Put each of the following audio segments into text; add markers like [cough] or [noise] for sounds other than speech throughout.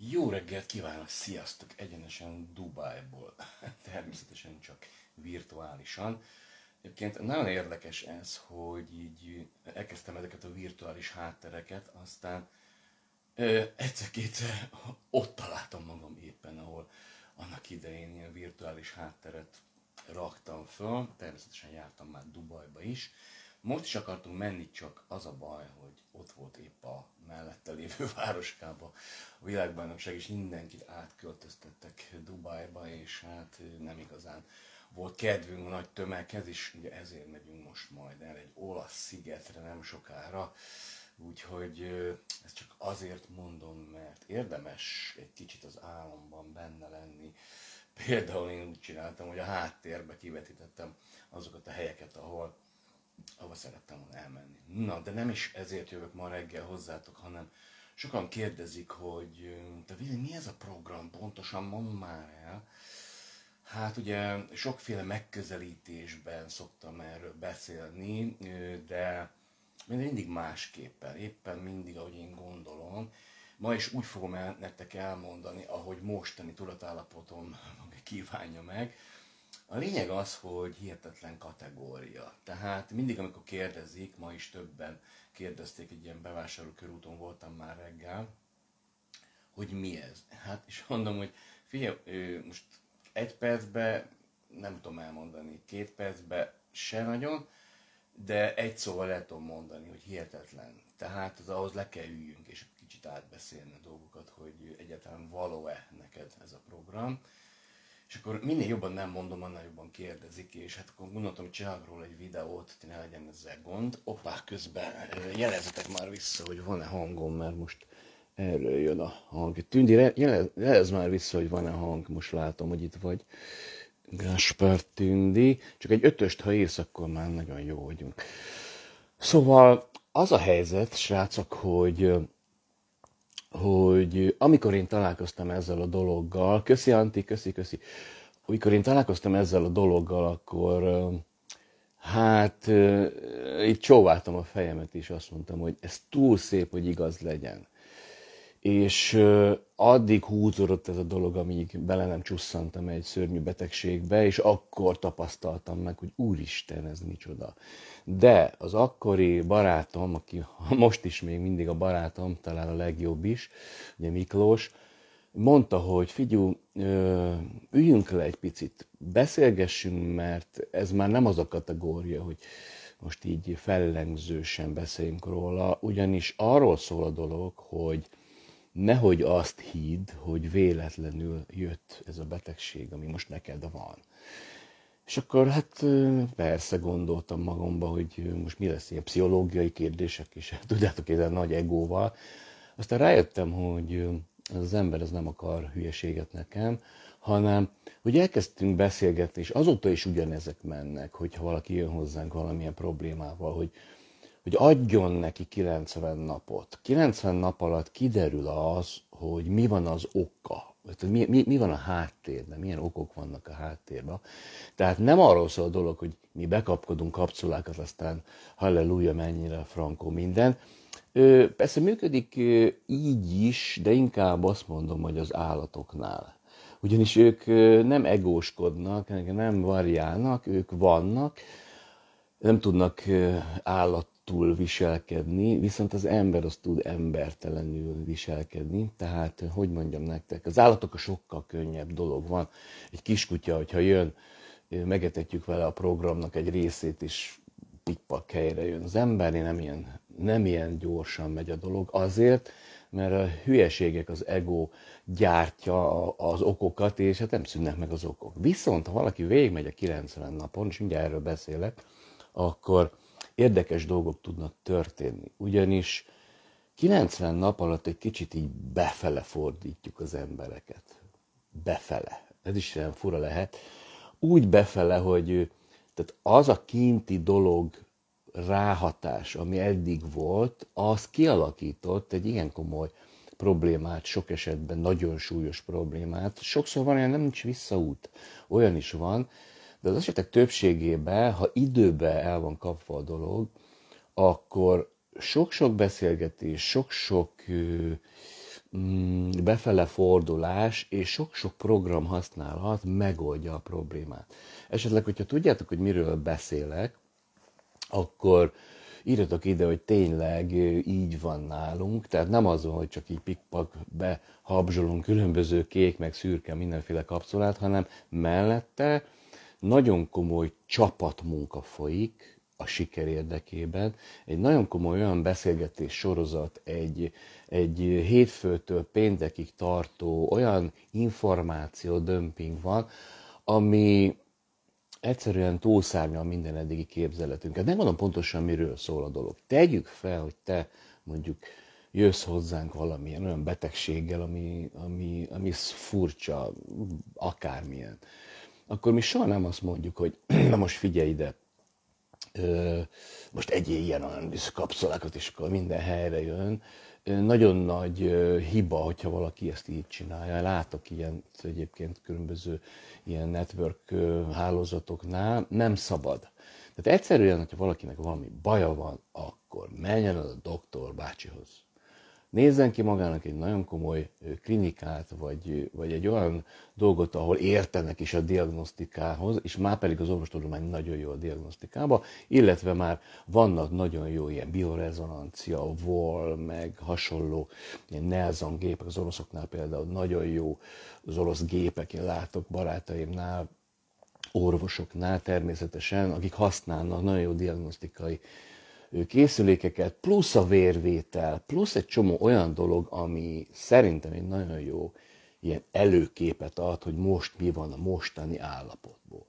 Jó reggelt kívánok, sziasztok! Egyenesen Dubájból, [laughs] természetesen csak virtuálisan. Egyébként nagyon érdekes ez, hogy így elkezdtem ezeket a virtuális háttereket, aztán egyszer-kétszer ott találtam magam éppen, ahol annak idején ilyen virtuális hátteret raktam föl, természetesen jártam már Dubajba is, most is akartunk menni, csak az a baj, hogy ott volt épp a mellette lévő [laughs] városkába a világbajnokság, és mindenkit átköltöztettek Dubajba és hát nem igazán volt kedvünk a nagy tömeghez, és ugye ezért megyünk most majd el egy olasz szigetre nem sokára, úgyhogy ezt csak azért mondom, mert érdemes egy kicsit az álomban benne lenni. Például én úgy csináltam, hogy a háttérbe kivetítettem azokat a helyeket, ahol ahova szerettem volna elmenni. Na, de nem is ezért jövök ma reggel hozzátok, hanem sokan kérdezik, hogy te Vili, mi ez a program? Pontosan mondd már el. Hát ugye sokféle megközelítésben szoktam erről beszélni, de mindig másképpen, éppen mindig, ahogy én gondolom. Ma is úgy fogom el, nektek elmondani, ahogy mostani tudatállapotom [laughs] kívánja meg. A lényeg az, hogy hihetetlen kategória. Tehát mindig, amikor kérdezik, ma is többen kérdezték, egy ilyen bevásárló körúton voltam már reggel, hogy mi ez. Hát, és mondom, hogy figyelj, most egy percbe nem tudom elmondani, két percbe se nagyon, de egy szóval lehet tudom mondani, hogy hihetetlen. Tehát az ahhoz le kell üljünk, és kicsit átbeszélni a dolgokat, hogy egyáltalán való-e neked ez a program és akkor minél jobban nem mondom, annál jobban kérdezik, és hát akkor gondoltam, hogy csinálok róla egy videót, hogy ne legyen ezzel gond. Opá, közben jelezetek már vissza, hogy van-e hangom, mert most erről jön a hang. Tündi, jelez, már vissza, hogy van-e hang, most látom, hogy itt vagy. Gáspár Tündi. Csak egy ötöst, ha írsz, akkor már nagyon jó vagyunk. Szóval az a helyzet, srácok, hogy hogy amikor én találkoztam ezzel a dologgal, köszi Anti, köszi, köszi, amikor én találkoztam ezzel a dologgal, akkor hát itt csóváltam a fejemet, és azt mondtam, hogy ez túl szép, hogy igaz legyen és addig húzódott ez a dolog, amíg bele nem csusszantam egy szörnyű betegségbe, és akkor tapasztaltam meg, hogy úristen, ez micsoda. De az akkori barátom, aki [laughs] most is még mindig a barátom, talán a legjobb is, ugye Miklós, mondta, hogy figyú, üljünk le egy picit, beszélgessünk, mert ez már nem az a kategória, hogy most így fellengzősen beszéljünk róla, ugyanis arról szól a dolog, hogy nehogy azt hidd, hogy véletlenül jött ez a betegség, ami most neked van. És akkor hát persze gondoltam magamba, hogy most mi lesz ilyen pszichológiai kérdések is, [laughs] tudjátok, ez a nagy egóval. Aztán rájöttem, hogy ez az ember ez nem akar hülyeséget nekem, hanem hogy elkezdtünk beszélgetni, és azóta is ugyanezek mennek, hogyha valaki jön hozzánk valamilyen problémával, hogy hogy adjon neki 90 napot. 90 nap alatt kiderül az, hogy mi van az oka, tehát mi, mi, mi van a háttérben, milyen okok vannak a háttérben. Tehát nem arról szól a dolog, hogy mi bekapkodunk kapszulákat, aztán halleluja, mennyire frankó minden. Ö, persze működik ö, így is, de inkább azt mondom, hogy az állatoknál. Ugyanis ők ö, nem egóskodnak, nem variálnak, ők vannak, nem tudnak állat rosszul viselkedni, viszont az ember az tud embertelenül viselkedni. Tehát, hogy mondjam nektek, az állatok a sokkal könnyebb dolog van. Egy kiskutya, hogyha jön, megetetjük vele a programnak egy részét, és pikpak helyre jön. Az ember, nem ilyen, nem ilyen gyorsan megy a dolog azért, mert a hülyeségek, az ego gyártja az okokat, és hát nem szűnnek meg az okok. Viszont, ha valaki végigmegy a 90 napon, és mindjárt erről beszélek, akkor érdekes dolgok tudnak történni. Ugyanis 90 nap alatt egy kicsit így befele fordítjuk az embereket. Befele. Ez is olyan fura lehet. Úgy befele, hogy tehát az a kinti dolog ráhatás, ami eddig volt, az kialakított egy ilyen komoly problémát, sok esetben nagyon súlyos problémát. Sokszor van olyan, nem nincs visszaút. Olyan is van, de az esetek többségében, ha időben el van kapva a dolog, akkor sok-sok beszélgetés, sok-sok mm, befele fordulás és sok-sok program használat megoldja a problémát. Esetleg, hogyha tudjátok, hogy miről beszélek, akkor írjatok ide, hogy tényleg így van nálunk, tehát nem az van, hogy csak így pikpak behabzsolunk különböző kék, meg szürke, mindenféle kapszulát, hanem mellette nagyon komoly csapatmunka folyik a siker érdekében. Egy nagyon komoly olyan beszélgetés sorozat, egy, egy hétfőtől péntekig tartó olyan információ dömping van, ami egyszerűen a minden eddigi képzeletünket. Nem mondom pontosan, miről szól a dolog. Tegyük fel, hogy te mondjuk jössz hozzánk valamilyen olyan betegséggel, ami, ami, ami furcsa, akármilyen akkor mi soha nem azt mondjuk, hogy [clears throat] na most figyelj ide, ö, most egyéb ilyen olyan kapszolákat, és akkor minden helyre jön. Nagyon nagy hiba, hogyha valaki ezt így csinálja. Látok ilyen egyébként különböző ilyen network hálózatoknál, nem szabad. Tehát egyszerűen, hogyha valakinek valami baja van, akkor menjen el a doktor bácsihoz nézzen ki magának egy nagyon komoly klinikát, vagy, vagy egy olyan dolgot, ahol értenek is a diagnosztikához, és már pedig az orvostudomány nagyon jó a diagnosztikába, illetve már vannak nagyon jó ilyen biorezonancia, vol, meg hasonló ilyen Nelson gépek, az oroszoknál például nagyon jó az orosz gépek, én látok barátaimnál, orvosoknál természetesen, akik használnak nagyon jó diagnosztikai készülékeket, plusz a vérvétel, plusz egy csomó olyan dolog, ami szerintem egy nagyon jó ilyen előképet ad, hogy most mi van a mostani állapotból.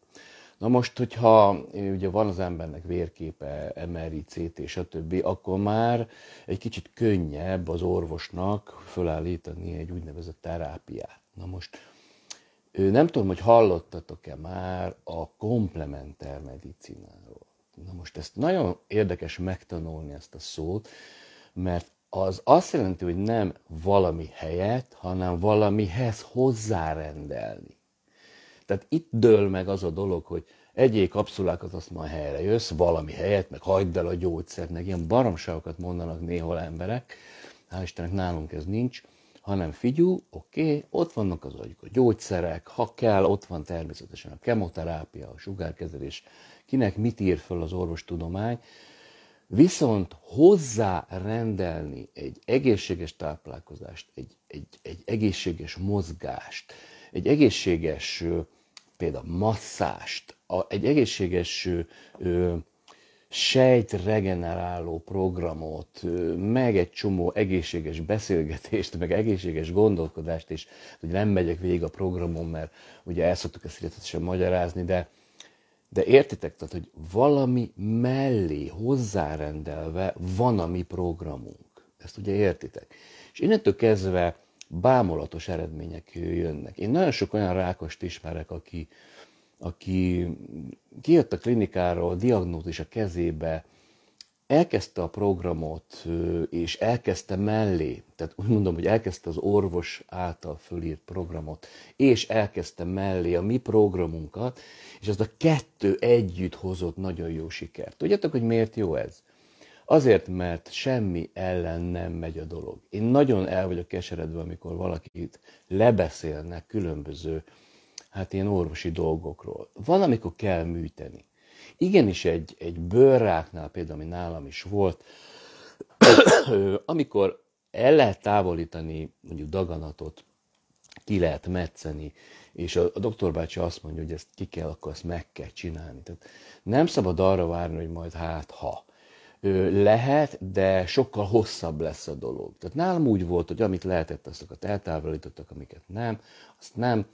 Na most, hogyha eh, ugye van az embernek vérképe, MRI, CT, stb., akkor már egy kicsit könnyebb az orvosnak fölállítani egy úgynevezett terápiát. Na most, eh, nem tudom, hogy hallottatok-e már a komplementer medicináról. Na most ezt nagyon érdekes megtanulni ezt a szót, mert az azt jelenti, hogy nem valami helyet, hanem valamihez hozzárendelni. Tehát itt dől meg az a dolog, hogy egyél kapszulákat, azt majd helyre jössz, valami helyet, meg hagyd el a gyógyszert, meg ilyen baromságokat mondanak néhol emberek, hál' Istennek nálunk ez nincs, hanem figyú, oké, okay, ott vannak az a gyógyszerek, ha kell, ott van természetesen a kemoterápia, a sugárkezelés, kinek mit ír föl az orvostudomány, viszont hozzárendelni egy egészséges táplálkozást, egy, egy, egy egészséges mozgást, egy egészséges például masszást, egy egészséges ö, sejtregeneráló programot, meg egy csomó egészséges beszélgetést, meg egészséges gondolkodást, és hogy nem megyek végig a programon, mert ugye el szoktuk ezt magyarázni, de de értitek, tehát, hogy valami mellé hozzárendelve van a mi programunk. Ezt ugye értitek. És innentől kezdve bámulatos eredmények jönnek. Én nagyon sok olyan rákost ismerek, aki, aki kijött a klinikáról, diagnózis a kezébe, elkezdte a programot, és elkezdte mellé, tehát úgy mondom, hogy elkezdte az orvos által fölírt programot, és elkezdte mellé a mi programunkat, és az a kettő együtt hozott nagyon jó sikert. Tudjátok, hogy miért jó ez? Azért, mert semmi ellen nem megy a dolog. Én nagyon el vagyok keseredve, amikor valakit lebeszélnek különböző, hát ilyen orvosi dolgokról. Van, amikor kell műteni igenis egy, egy bőrráknál például, ami nálam is volt, amikor el lehet távolítani mondjuk daganatot, ki lehet metszeni, és a, a doktor bácsi azt mondja, hogy ezt ki kell, akkor ezt meg kell csinálni. Tehát nem szabad arra várni, hogy majd hát ha. Ö, lehet, de sokkal hosszabb lesz a dolog. Tehát nálam úgy volt, hogy amit lehetett, azokat eltávolítottak, amiket nem, azt nem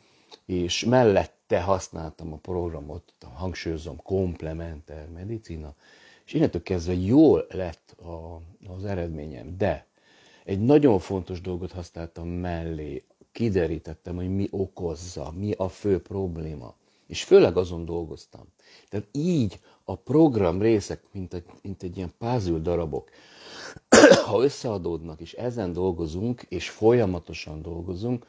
és mellette használtam a programot, hangsúlyozom, komplementer medicina, és innentől kezdve jól lett a, az eredményem, de egy nagyon fontos dolgot használtam mellé, kiderítettem, hogy mi okozza, mi a fő probléma. És főleg azon dolgoztam. Tehát így a program részek, mint egy, mint egy ilyen pázül darabok, [clears throat] ha összeadódnak, és ezen dolgozunk, és folyamatosan dolgozunk,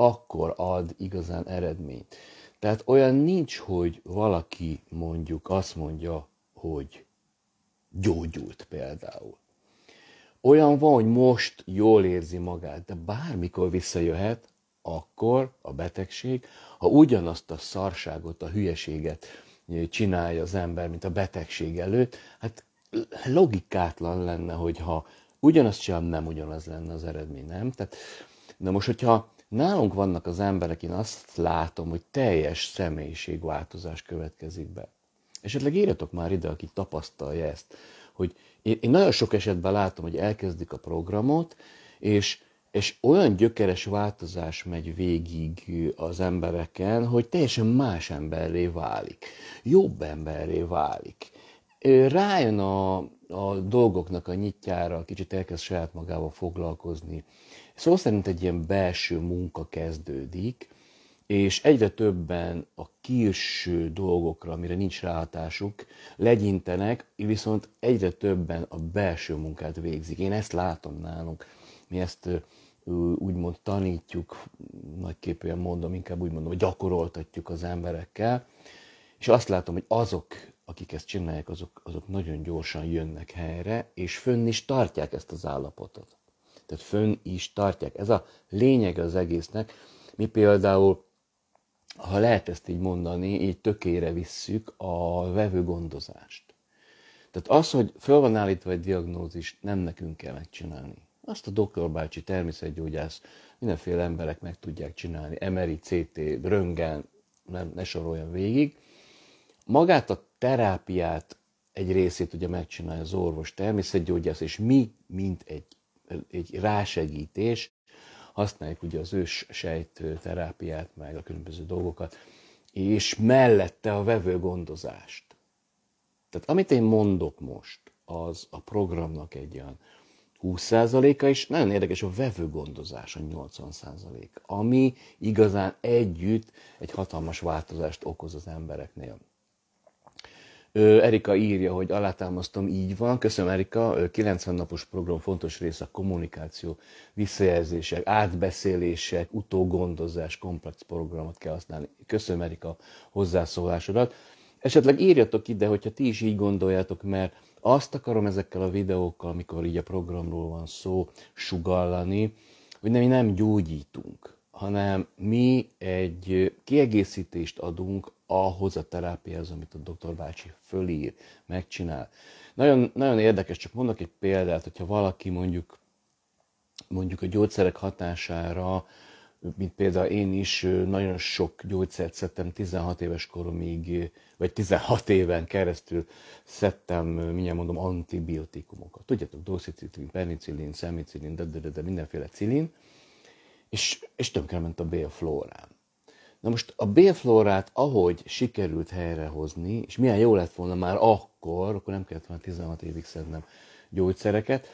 akkor ad igazán eredményt. Tehát olyan nincs, hogy valaki mondjuk azt mondja, hogy gyógyult például. Olyan van, hogy most jól érzi magát, de bármikor visszajöhet, akkor a betegség, ha ugyanazt a szarságot, a hülyeséget csinálja az ember, mint a betegség előtt, hát logikátlan lenne, hogyha ugyanazt csinál, nem ugyanaz lenne az eredmény, nem? Tehát, na most, hogyha Nálunk vannak az emberek, én azt látom, hogy teljes személyiségváltozás következik be. Esetleg írjatok már ide, aki tapasztalja ezt, hogy én, én nagyon sok esetben látom, hogy elkezdik a programot, és, és olyan gyökeres változás megy végig az embereken, hogy teljesen más emberré válik, jobb emberré válik. Rájön a, a dolgoknak a nyitjára, kicsit elkezd saját magával foglalkozni, Szó szerint egy ilyen belső munka kezdődik, és egyre többen a külső dolgokra, amire nincs ráhatásuk, legyintenek, viszont egyre többen a belső munkát végzik. Én ezt látom nálunk. Mi ezt úgymond tanítjuk, nagyképűen mondom, inkább úgy mondom, hogy gyakoroltatjuk az emberekkel, és azt látom, hogy azok, akik ezt csinálják, azok, azok nagyon gyorsan jönnek helyre, és fönn is tartják ezt az állapotot tehát fönn is tartják. Ez a lényeg az egésznek. Mi például, ha lehet ezt így mondani, így tökére visszük a vevőgondozást. Tehát az, hogy föl van állítva egy diagnózis, nem nekünk kell megcsinálni. Azt a doktor bácsi, természetgyógyász, mindenféle emberek meg tudják csinálni, MRI, CT, röngen, nem, ne soroljon végig. Magát a terápiát egy részét ugye megcsinálja az orvos, természetgyógyász, és mi, mint egy egy rásegítés, használjuk ugye az ős sejt terápiát, meg a különböző dolgokat, és mellette a vevő gondozást. Tehát amit én mondok most, az a programnak egy olyan 20%-a, és nagyon érdekes a vevő gondozás a 80%, ami igazán együtt egy hatalmas változást okoz az embereknél. Erika írja, hogy alátámasztom, így van. Köszönöm, Erika. 90 napos program fontos része a kommunikáció, visszajelzések, átbeszélések, utógondozás, komplex programot kell használni. Köszönöm, Erika, hozzászólásodat. Esetleg írjatok ide, hogyha ti is így gondoljátok, mert azt akarom ezekkel a videókkal, mikor így a programról van szó, sugallani, hogy nem, mi nem gyógyítunk hanem mi egy kiegészítést adunk ahhoz a terápiához, amit a doktor bácsi fölír, megcsinál. Nagyon, nagyon érdekes, csak mondok egy példát, hogyha valaki mondjuk, mondjuk a gyógyszerek hatására, mint például én is nagyon sok gyógyszert szedtem 16 éves koromig, vagy 16 éven keresztül szedtem, mindjárt mondom, antibiotikumokat. Tudjátok, doxicillin, penicillin, szemicillin, de, de, de, de mindenféle cilin és, és tönkrement a bélflórám. Na most a bélflórát, ahogy sikerült helyrehozni, és milyen jó lett volna már akkor, akkor nem kellett volna 16 évig szednem gyógyszereket,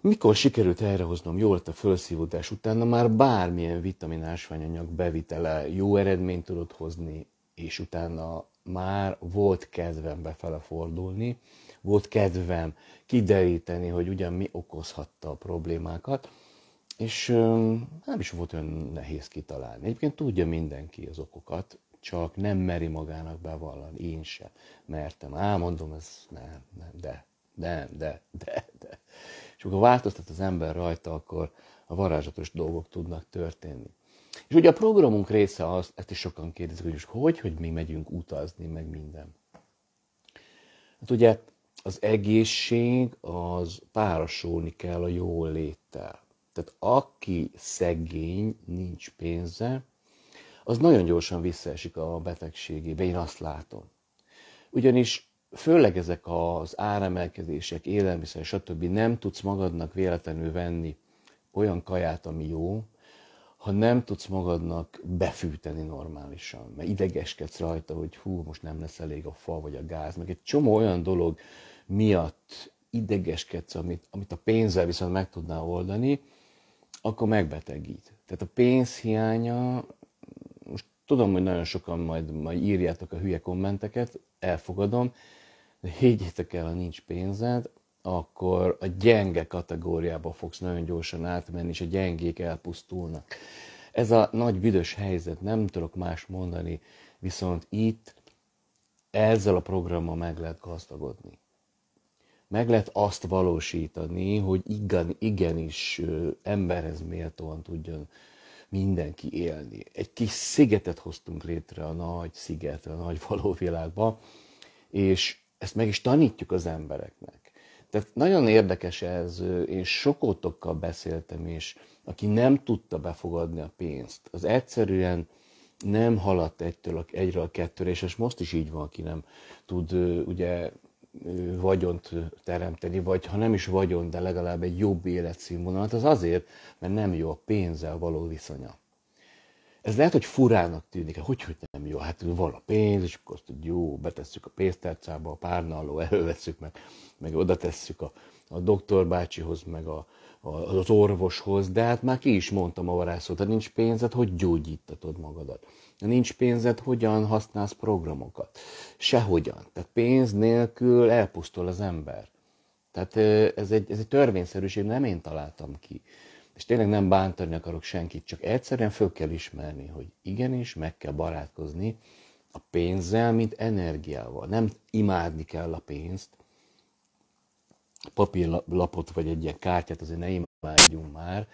mikor sikerült helyrehoznom jól lett a felszívódás utána, már bármilyen vitamin ásványanyag bevitele jó eredményt tudott hozni, és utána már volt kedvem befele fordulni, volt kedvem kideríteni, hogy ugyan mi okozhatta a problémákat, és nem is volt olyan nehéz kitalálni. Egyébként tudja mindenki az okokat, csak nem meri magának bevallani. Én se mertem. Á, mondom, ez nem, nem, de, de, de, de, de. És akkor változtat az ember rajta, akkor a varázslatos dolgok tudnak történni. És ugye a programunk része az, ezt is sokan kérdezik, hogy hogy, hogy mi megyünk utazni, meg minden. Hát ugye az egészség az párosulni kell a jó léttel. Tehát aki szegény, nincs pénze, az nagyon gyorsan visszaesik a betegségébe, én azt látom. Ugyanis főleg ezek az áremelkedések, élelmiszer, stb. nem tudsz magadnak véletlenül venni olyan kaját, ami jó, ha nem tudsz magadnak befűteni normálisan, mert idegeskedsz rajta, hogy hú, most nem lesz elég a fa vagy a gáz, meg egy csomó olyan dolog miatt idegeskedsz, amit, amit a pénzzel viszont meg tudnál oldani, akkor megbetegít. Tehát a pénz hiánya, most tudom, hogy nagyon sokan majd, majd írjátok a hülye kommenteket, elfogadom, de higgyétek el, ha nincs pénzed, akkor a gyenge kategóriába fogsz nagyon gyorsan átmenni, és a gyengék elpusztulnak. Ez a nagy büdös helyzet, nem tudok más mondani, viszont itt ezzel a programmal meg lehet gazdagodni meg lehet azt valósítani, hogy igen, igenis emberhez méltóan tudjon mindenki élni. Egy kis szigetet hoztunk létre a nagy szigetre, a nagy való világba, és ezt meg is tanítjuk az embereknek. Tehát nagyon érdekes ez, én sokótokkal beszéltem, és aki nem tudta befogadni a pénzt, az egyszerűen nem haladt egytől, egyről a kettőre, és most is így van, aki nem tud ugye vagyont teremteni, vagy ha nem is vagyon, de legalább egy jobb életszínvonalat, az azért, mert nem jó a pénzzel való viszonya. Ez lehet, hogy furának tűnik, hogy, hogy nem jó, hát van a pénz, és akkor azt, hogy jó, betesszük a pénztárcába, a párnaló, elővesszük meg, meg oda tesszük a, a doktorbácsihoz, meg a, az orvoshoz, de hát már ki is mondtam a varázszót, ha nincs pénzed, hogy gyógyítatod magadat. Ha nincs pénzed, hogyan használsz programokat? Sehogyan. Tehát pénz nélkül elpusztul az ember. Tehát ez egy, ez egy törvényszerűség, nem én találtam ki. És tényleg nem bántani akarok senkit, csak egyszerűen föl kell ismerni, hogy igenis meg kell barátkozni a pénzzel, mint energiával. Nem imádni kell a pénzt, papírlapot vagy egy ilyen kártyát azért ne imádjunk már,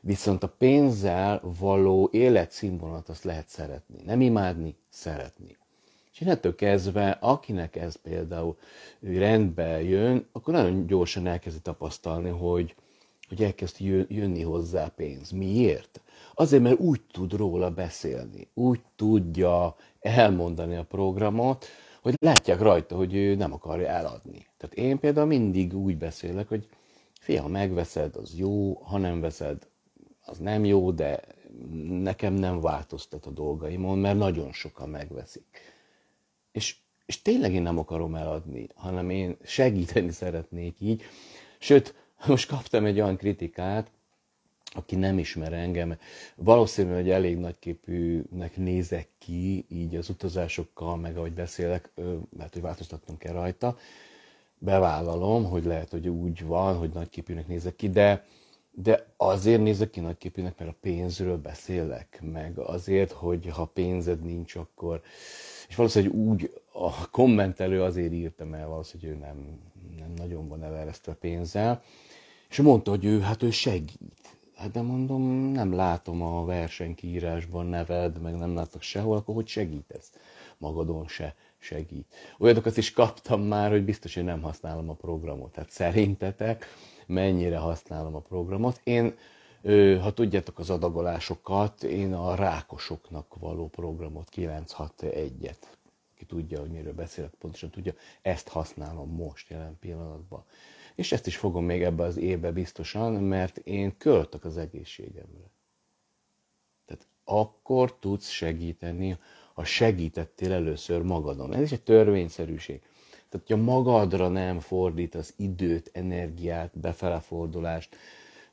viszont a pénzzel való életszínvonalat azt lehet szeretni. Nem imádni, szeretni. És innentől kezdve, akinek ez például rendbe jön, akkor nagyon gyorsan elkezdi tapasztalni, hogy, hogy elkezd jönni hozzá pénz. Miért? Azért, mert úgy tud róla beszélni, úgy tudja elmondani a programot, hogy látják rajta, hogy ő nem akarja eladni. Tehát én például mindig úgy beszélek, hogy fia, ha megveszed, az jó, ha nem veszed, az nem jó, de nekem nem változtat a dolgaimon, mert nagyon sokan megveszik. És, és tényleg én nem akarom eladni, hanem én segíteni [laughs] szeretnék így. Sőt, most kaptam egy olyan kritikát, aki nem ismer engem, valószínűleg hogy elég nagyképűnek nézek ki, így az utazásokkal, meg ahogy beszélek, lehet, hogy változtatnom kell rajta. Bevállalom, hogy lehet, hogy úgy van, hogy nagyképűnek nézek ki, de, de azért nézek ki nagyképűnek, mert a pénzről beszélek, meg azért, hogy ha pénzed nincs, akkor... És valószínűleg úgy a kommentelő azért írtam el, valószínűleg ő nem, nem nagyon van eleresztve pénzzel, és mondta, hogy ő, hát ő segít Hát de mondom, nem látom a versenykírásban neved, meg nem látok sehol, akkor hogy segítesz? Magadon se segít. Olyanokat is kaptam már, hogy biztos, hogy nem használom a programot. Tehát szerintetek mennyire használom a programot? Én, ha tudjátok az adagolásokat, én a rákosoknak való programot 961-et ki tudja, hogy miről beszélek, pontosan tudja, ezt használom most jelen pillanatban és ezt is fogom még ebbe az évbe biztosan, mert én költök az egészségemre. Tehát akkor tudsz segíteni, ha segítettél először magadon. Ez is egy törvényszerűség. Tehát, ha magadra nem fordítasz időt, energiát, befelefordulást,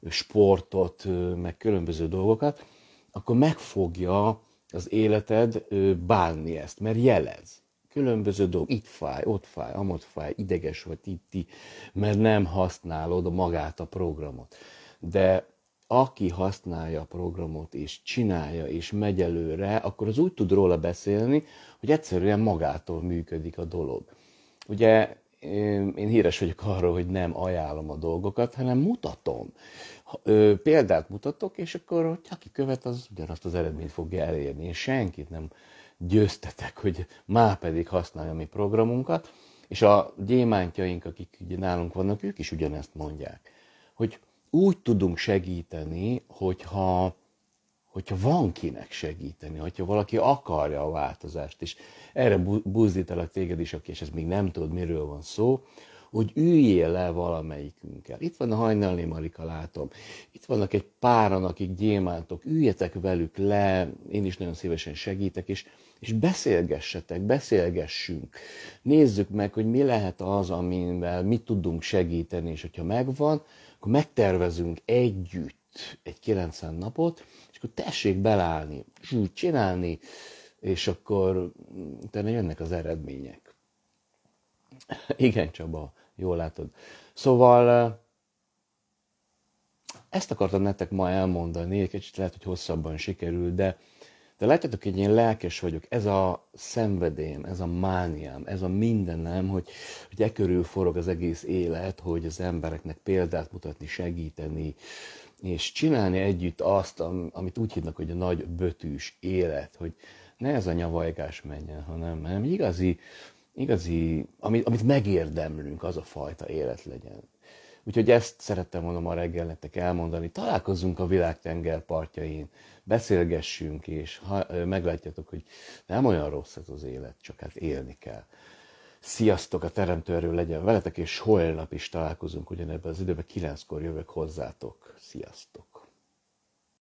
sportot, meg különböző dolgokat, akkor megfogja az életed bánni ezt, mert jelez. Különböző dolgok, itt fáj, ott fáj, amott fáj, ideges vagy itt, mert nem használod magát a programot. De aki használja a programot, és csinálja, és megy előre, akkor az úgy tud róla beszélni, hogy egyszerűen magától működik a dolog. Ugye én híres vagyok arról, hogy nem ajánlom a dolgokat, hanem mutatom. Példát mutatok, és akkor, hogy aki követ, az ugyanazt az eredményt fogja elérni. Én senkit nem győztetek, hogy má pedig használja mi programunkat, és a gyémántjaink, akik ugye nálunk vannak, ők is ugyanezt mondják, hogy úgy tudunk segíteni, hogyha, hogyha van kinek segíteni, hogyha valaki akarja a változást, és erre buzdítalak téged is, aki, és ez még nem tudod, miről van szó, hogy üljél le valamelyikünkkel. Itt van a hajnalni Marika, látom. Itt vannak egy páran, akik gyémántok. Üljetek velük le, én is nagyon szívesen segítek, és, és beszélgessetek, beszélgessünk. Nézzük meg, hogy mi lehet az, amivel mit tudunk segíteni, és hogyha megvan, akkor megtervezünk együtt egy 90 napot, és akkor tessék belállni, úgy csinálni, és akkor utána jönnek az eredmények. Igen, Csaba, Jól látod. Szóval ezt akartam nektek ma elmondani, egy kicsit lehet, hogy hosszabban sikerül, de, de látjátok, hogy én lelkes vagyok, ez a szenvedém, ez a mániám, ez a mindenem, hogy, hogy e körül forog az egész élet, hogy az embereknek példát mutatni, segíteni, és csinálni együtt azt, amit úgy hívnak, hogy a nagy bötűs élet, hogy ne ez a nyavajgás menjen, hanem, hanem igazi igazi, amit, amit megérdemlünk, az a fajta élet legyen. Úgyhogy ezt szerettem volna ma reggel nektek elmondani. Találkozzunk a világ tengerpartjain, beszélgessünk, és ha, meglátjátok, hogy nem olyan rossz ez az élet, csak hát élni kell. Sziasztok, a Teremtő Erő legyen veletek, és holnap is találkozunk ugyanebben az időben, kilenckor jövök hozzátok. Sziasztok!